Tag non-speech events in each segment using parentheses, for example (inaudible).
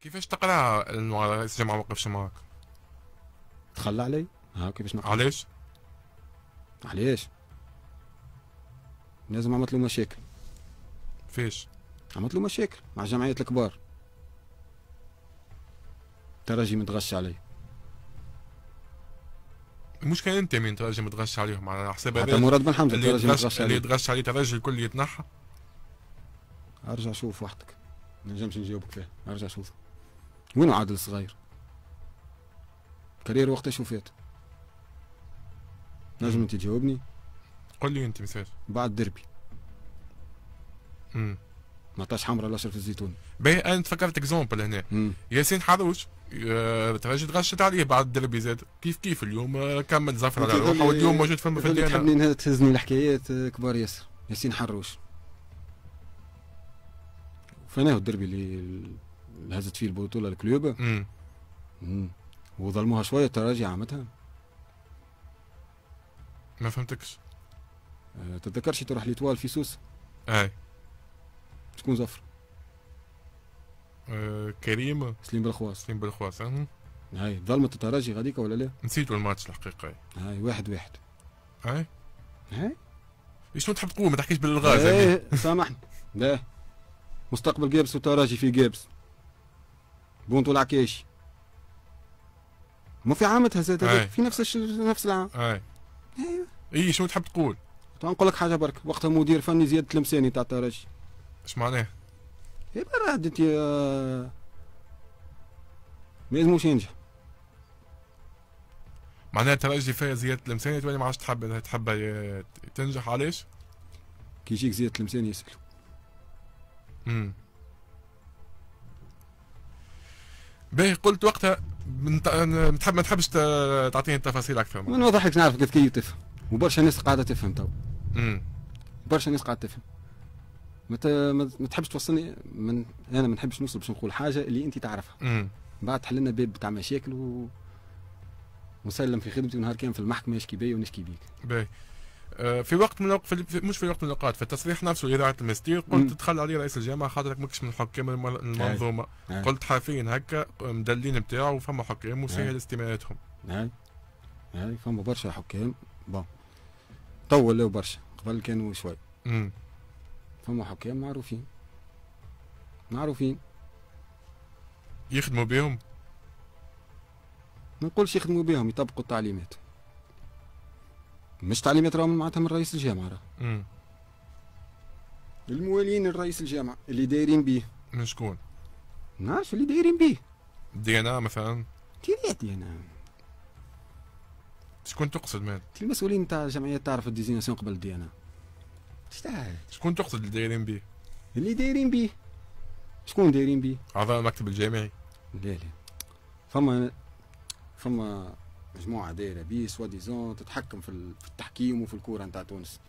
كيفاش تقرا رئيس الجامعه موقف شمارك؟ تخلى علي ها كيفاش نقرا علاش؟ علاش؟ لازم عملت له مشاكل فيش عملت له مشاكل مع الجمعيات الكبار ترجي متغش علي المشكلة انت مين ترجي متغش عليهم على حساب هذا مراد بن حمزة ترجي متغش عليه اللي يتغش عليه ترجي الكل يتنحى ارجع شوف وحدك ما نجمش نجاوبك فيه ارجع شوفه وين عادل صغير كارير وقتها شو فات نجم انت تجاوبني قل لي انت مثال بعد دربي امم ما عطاش حمرا لا شرف الزيتون باهي انا تفكرت اكزومبل هنا ياسين حروش آه، ترجت تغشت عليه بعد الدربي زاد كيف كيف اليوم آه، كمل زفر على روحه واليوم موجود فما في الدنيا تحبني تهزني الحكايات آه، كبار ياسر ياسين حروش فناه الدربي اللي اللي هزت فيه البطوله الكليوبا وظلموها شويه التراجي عامتها ما فهمتكش آه، تتذكرش تروح ليتوال في سوسه اي شكون زفر أه كريم سليم بالخواص سليم بالخواص هاي ظلمت التراجي غاديك ولا لا؟ نسيت الماتش الحقيقه هاي, واحد واحد هاي هاي شنو تحب تقول ما تحكيش بالالغاز هاي يعني. سامحني لا مستقبل جيبس وتراجي في جيبس بونطولاكيش ما في عامتها زاد في نفس الش... نفس العام اي ايوه اي شنو تحب تقول؟ نقول لك حاجه برك وقتها مدير فني زياد تلمساني تاع الترجي اش معناه؟ اي راه انت آه، ما لازموش ينجح معناها الترجي فيها زياد تلمساني تولي ما عادش تحب تحب آه، تنجح علاش؟ كي يجيك زياد تلمساني يسألو امم باهي قلت وقتها ما تحبش تعطيني التفاصيل اكثر من واضح لك نعرف كيف تفهم وبرشا ناس قاعده تفهم تو برشا ناس قاعده تفهم ما ما تحبش توصلني من انا ما نحبش نوصل باش نقول حاجه اللي انت تعرفها مم. بعد حل لنا باب تاع مشاكل و... وسلم في خدمتي ونهار كامل في المحكمه يشكي بيا ونشكي بيك باهي آه، في وقت من في مش في وقت من الاوقات في التصريح نفسه لاذاعه المستير قلت تدخل علي رئيس الجامعه خاطرك ماكش من حكام المنظومه قلت حرفيا هكا مدلين بتاعه وفما حكام وسهل استماعاتهم هاي فما برشا حكام بون طولوا برشا قبل كانوا شوي فما حكام معروفين معروفين يخدموا بهم ما نقولش يخدموا بهم يطبقوا التعليمات مش تعليمات راهم معناتها من رئيس الجامعه راه الموالين لرئيس الجامعه اللي دايرين بيه من شكون؟ نعرفش اللي دايرين بيه دي انا مثلا دي انا شكون تقصد مال؟ المسؤولين تاع جمعية تعرف الديزيناسيون قبل دي انا شكون تقصد اللي دايرين بيه؟ اللي دايرين بيه شكون دايرين بيه؟ اعضاء المكتب الجامعي لا لا فما فما مجموعه دايره بيه سوا ديزون تتحكم في التحكيم وفي الكوره نتاع تونس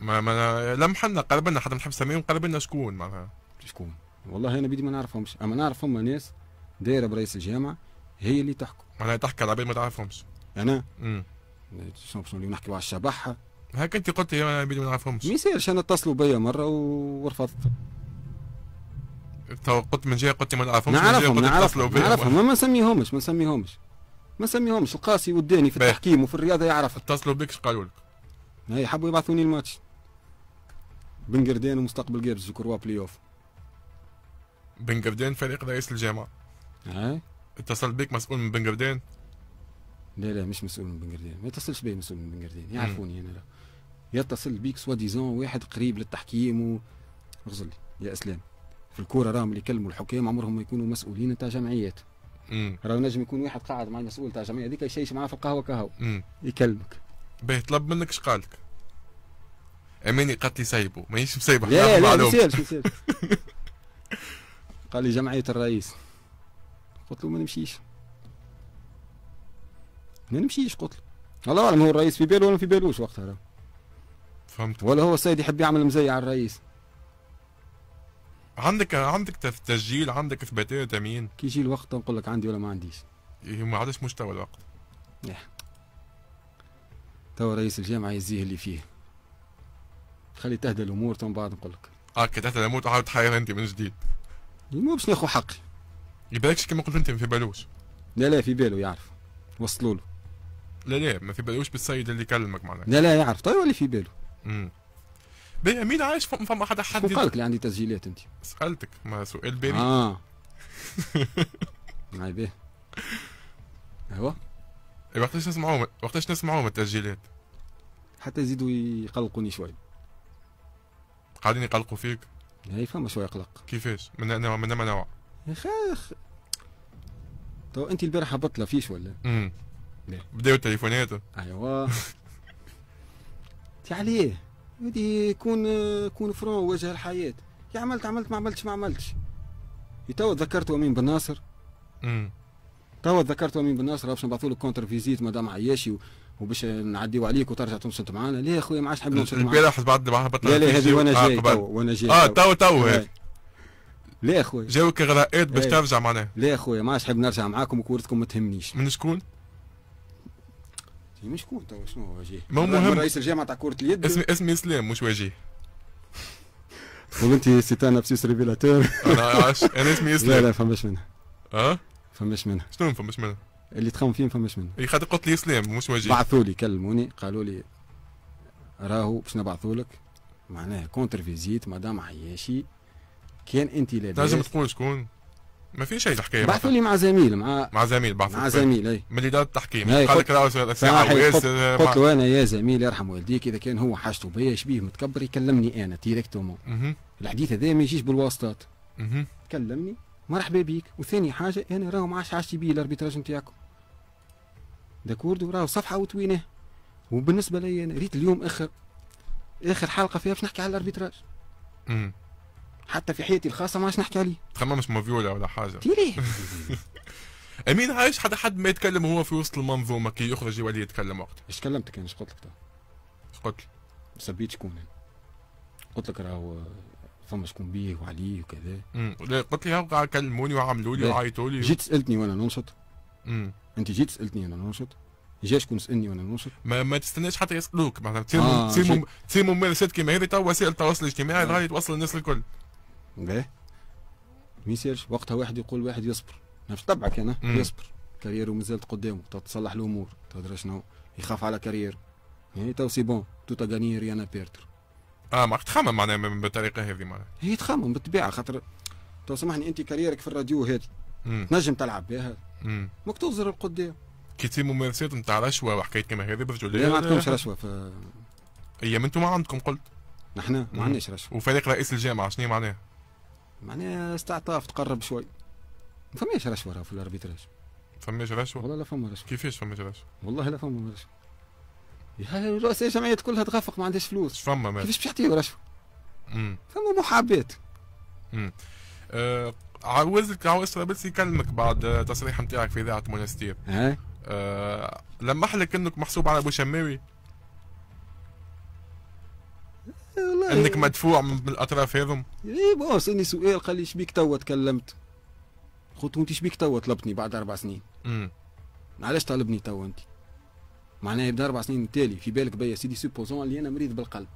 ما ما لمح لنا قرب لنا حتى نحب نسميهم قرب لنا شكون معناها شكون والله انا بدي ما نعرفهمش اما نعرف فما ناس دايره برئيس الجامعه هي اللي تحكم معناها تحكي على ما تعرفهمش انا امم شنو باش على الشبحه هكا انت قلت انا بيدي ما نعرفهمش ما يصيرش انا اتصلوا بيا مره ورفضت قلت من جهه قلت ما نعرفهمش نعرفهم نعرفهم نعرفهم ما نسميهمش ما نسميهمش ما نسميهمش القاسي والداني في التحكيم وفي الرياضه يعرف اتصلوا بك قالوا لك؟ اي حبوا يبعثوني الماتش بن قردان ومستقبل قابز وكروا بلي اوف بن قردان فريق رئيس الجامعه اي اتصل بك مسؤول من بن قردان؟ لا لا مش مسؤول من بن قردان ما يتصلش بي مسؤول من بن قردان يعرفوني انا لا يتصل بيك سوا ديزون واحد قريب للتحكيم و اغزل يا اسلام في الكوره راهم اللي يكلموا الحكام عمرهم ما يكونوا مسؤولين نتاع جمعيات راه نجم يكون واحد قاعد مع المسؤول تاع الجمعيه هذيك يشيش معاه في القهوه كهو يكلمك باهي طلب منك اش قالك اماني قالت لي سايبو ماهيش مسايبه لا لا لا (laughs) قال لي جمعيه الرئيس قلت له ما نمشيش ما نمشيش قلت له الله اعلم هو الرئيس في باله ولا في بالوش وقتها فهمت ولا هو السيد يحب يعمل مزيع على الرئيس عندك عندك تسجيل عندك اثباتيه تامين كي يجي الوقت نقول لك عندي ولا ما عنديش إيه ما عادش مستوى الوقت إيه. تو رئيس الجامعه يزيه اللي فيه خلي تهدى الامور ومن بعد نقول لك هكا آه، تهدى الامور تعاود تحير انت من جديد مو باش ناخذ حقي يبالكش كما قلت انت ما في بالوش لا لا في باله يعرف وصلوا له لا لا ما في بالوش بالسيد اللي كلمك معناها لا لا يعرف طيب اللي في باله امم مين عايش فما حدا حد لك اللي عندي تسجيلات انت سالتك ما سؤال باري اه هاي (laughs) بيه ايوا إيه، وقتاش نسمعوهم وقتاش نسمعوهم التسجيلات حتى يزيدوا يقلقوني شوي قاعدين يقلقوا فيك هاي فما شوية قلق كيفاش من نوع من نوع يا خاخ تو انت البارح هبطت فيش ولا؟ امم بداو التليفونات ايوا انت (laughs) عليه ودي كون كون فرون وجه الحياه يا عملت عملت ما عملتش ما عملتش توا تذكرت امين بن ناصر توا تذكرت امين بن ناصر باش نبعثوا لك كونتر فيزيت مدام عياشي وباش نعديو عليك وترجع تنصت معانا لا يا خويا ما عادش نحب ننصت معاك البارح بعد معاها بطل لا لا هذه وانا جاي وانا جاي اه تو تو لا يا خويا جاوك غرائط باش ترجع معناها لا يا خويا ما عادش نحب نرجع معاكم وكورتكم ما تهمنيش من شكون؟ مش كون توا شنو واجيه؟ وجيه ما هو مهم رئيس الجامعه تاع كره اليد اسمي اسمي اسلام مش وجيه وانت سي تاع نفسيس ريفيلاتور انا عاش انا اسمي اسلام لا لا فماش منها اه فماش منها شنو فماش منها اللي تخمم فيه فماش منها اي خاطر قلت لي اسلام مش وجيه بعثوا لي كلموني قالوا لي راهو باش نبعثوا لك معناها كونتر فيزيت مدام عياشي كان انت لاباس تنجم تقول شكون ما في شيء تحكيه بعثوا لي مع زميل مع مع زميل بعثوا مع زميل اي من اداره التحكيم قال لك راهو ساعه وياسر قلت له انا يا زميل يرحم والديك اذا كان هو حاجته بيا شبيه متكبر يكلمني انا ديريكتومون الحديث هذا ما يجيش بالواسطات كلمني مرحبا بيك وثاني حاجه انا راهو ما عادش عشتي بيه الاربيتراج نتاعكم داكوردو راهو صفحه وتويناه وبالنسبه لي انا ريت اليوم اخر اخر حلقه فيها باش نحكي على الاربيتراج حتى في حياتي الخاصه ما عادش نحكي عليه تخممش مافيولا ولا حاجه تيلي (laughs) امين عايش حتى حد ما يتكلم وهو في وسط المنظومه كي يخرج يولي يتكلم وقت ايش كلمتك انا يعني؟ ايش قلت لك قلت لي سبيت شكون يعني؟ قلت لك راهو فما شكون بيه وعليه وكذا لا قلت لي هبقى كلموني وعملوا لي وعيطوا لي جيت سالتني وانا ننشط انت جيت سالتني وانا ننشط جا شكون سالني وانا ننشط ما, ما تستناش حتى يسالوك معناتها تصير آه، تصير ممارسات كيما هذه تو وسائل التواصل الاجتماعي آه. غادي توصل الناس الكل باهي ما يصيرش وقتها واحد يقول واحد يصبر نفس طبعك انا يصبر كاريرو مازالت قدامه تصلح الامور تدري شنو يخاف على كاريرو يعني تو سي بون تو غاني ريانا بيرتر اه ما تخمم معناها بالطريقه هذه معناها هي تخمم بالطبيعه خاطر تو سامحني انت كاريرك في الراديو هذه تنجم تلعب بها ماك تغزر القدام كي تصير ممارسات نتاع رشوه وحكايات كما هذه برجعوا لا ما عندكمش رشوه في ايام انتم ما عندكم قلت نحن ما عندناش رشوه وفريق رئيس الجامعه شنو معناها؟ معناها استعطاف تقرب شوي ما فماش رشوه راه في الاربيتراج فماش رشوه والله لا فما رشوه كيفاش فماش رشوه والله لا فما رشوه يا رؤساء الجمعيات كلها تغفق ما عندهاش فلوس فما مال كيفاش باش يعطيو رشوه فما محابات امم أه عاوزك عاوز بس يكلمك بعد آه، تصريح نتاعك في اذاعه مونستير. أه لمح لك انك محسوب على بوشماوي انك مدفوع من الاطراف هذم اي بون سالني سؤال قال لي شبيك توا تكلمت قلت انت شبيك توا طلبتني بعد اربع سنين امم علاش طالبني توا انت معناها يبدا اربع سنين تالي في بالك بيا سيدي سوبوزون اللي انا مريض بالقلب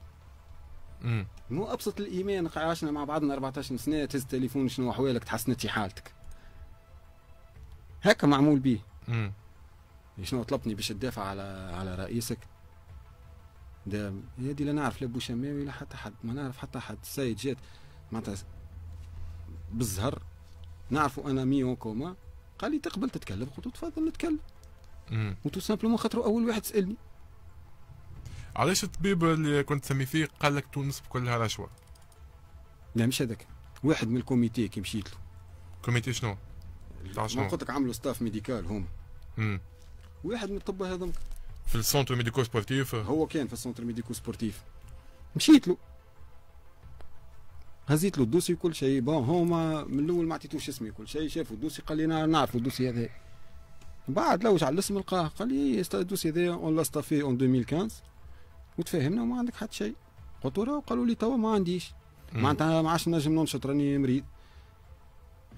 امم مو ابسط الايمان عشنا مع بعضنا 14 سنه تهز التليفون شنو احوالك تحسنت في حالتك هكا معمول به امم شنو طلبتني باش تدافع على على رئيسك دام هذه لا نعرف لا بوشامي لا حتى حد ما نعرف حتى حد السيد جات معناتها بالزهر نعرفوا انا مي اون كوما قال لي تقبل تتكلم قلت له تفضل نتكلم امم وتو سامبلومون خاطر اول واحد سالني علاش الطبيب اللي كنت تسمي فيه قال لك تونس بكلها رشوه لا مش هذاك واحد من الكوميتي كي مشيت له كوميتي شنو؟ ما قلت لك عملوا ستاف ميديكال هم امم واحد من الطب هذا في السونتر ميديكو سبورتيف هو كان في السونتر ميديكو سبورتيف مشيت له هزيت له الدوسي وكل شيء بون هما من الاول ما عطيتوش اسمي كل شيء شافوا الدوسي قال لي نعرفوا الدوسي هذا بعد لوج على الاسم لقاه قال لي إيه، الدوسي هذا اون لاستا في اون 2015 وتفاهمنا وما عندك حتى شيء قلت له قالوا لي توا ما عنديش معناتها ما عادش نجم ننشط راني مريض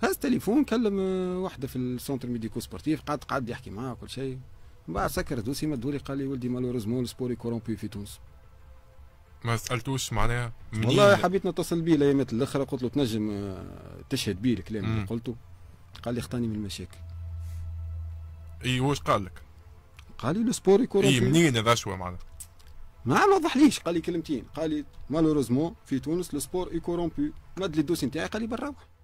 هز تليفون كلم آه، واحده في السونتر ميديكو سبورتيف قعد قعد يحكي معاه كل شيء من بعد سكرت وسيم لي قال لي ولدي مالوريزمون السبور كورومبي في تونس ما سالتوش معناها والله حبيت نتصل بيه الايامات الاخرى قلت له تنجم آه، تشهد بيه الكلام اللي قلته قال لي اختاني من المشاكل اي واش قال لك؟ قال لي السبور كورومبي اي منين هذا شو معناها ما وضحليش قال لي كلمتين قال لي مالوريزمون في تونس السبور اي مد لي الدوسي نتاعي قال لي بنروح